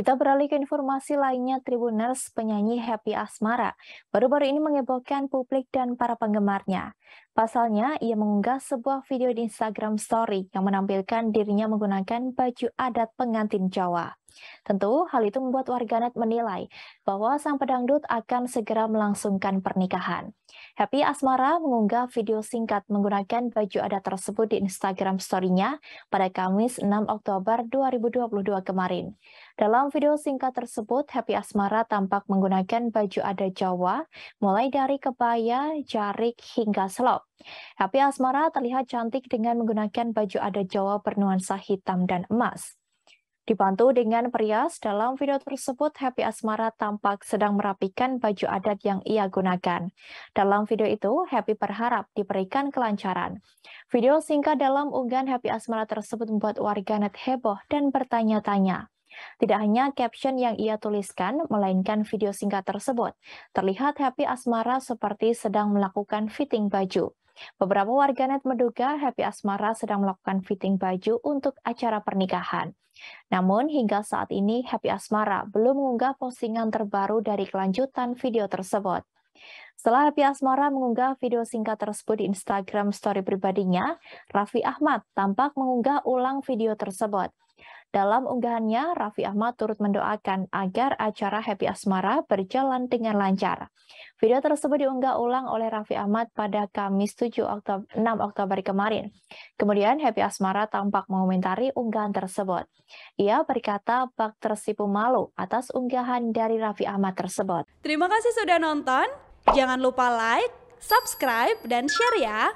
Kita beralih ke informasi lainnya, Tribuners penyanyi Happy Asmara baru-baru ini mengebohkan publik dan para penggemarnya. Pasalnya, ia mengunggah sebuah video di Instagram Story yang menampilkan dirinya menggunakan baju adat pengantin Jawa. Tentu, hal itu membuat warganet menilai bahwa sang pedangdut akan segera melangsungkan pernikahan. Happy Asmara mengunggah video singkat menggunakan baju adat tersebut di Instagram story-nya pada Kamis 6 Oktober 2022 kemarin. Dalam video singkat tersebut, Happy Asmara tampak menggunakan baju adat Jawa, mulai dari kebaya, jarik, hingga selop. Happy Asmara terlihat cantik dengan menggunakan baju adat Jawa bernuansa hitam dan emas. Dibantu dengan perias, dalam video tersebut Happy Asmara tampak sedang merapikan baju adat yang ia gunakan. Dalam video itu, Happy berharap diberikan kelancaran. Video singkat dalam unggahan Happy Asmara tersebut membuat warganet heboh dan bertanya-tanya. Tidak hanya caption yang ia tuliskan, melainkan video singkat tersebut. Terlihat Happy Asmara seperti sedang melakukan fitting baju. Beberapa warganet menduga Happy Asmara sedang melakukan fitting baju untuk acara pernikahan. Namun, hingga saat ini Happy Asmara belum mengunggah postingan terbaru dari kelanjutan video tersebut. Setelah Happy Asmara mengunggah video singkat tersebut di Instagram story pribadinya, Raffi Ahmad tampak mengunggah ulang video tersebut. Dalam unggahannya, Raffi Ahmad turut mendoakan agar acara Happy Asmara berjalan dengan lancar. Video tersebut diunggah ulang oleh Raffi Ahmad pada Kamis 7 Oktober, 6 Oktober kemarin. Kemudian Happy Asmara tampak mengomentari unggahan tersebut. Ia berkata bak tersipu malu atas unggahan dari Raffi Ahmad tersebut. Terima kasih sudah nonton. Jangan lupa like, subscribe, dan share ya.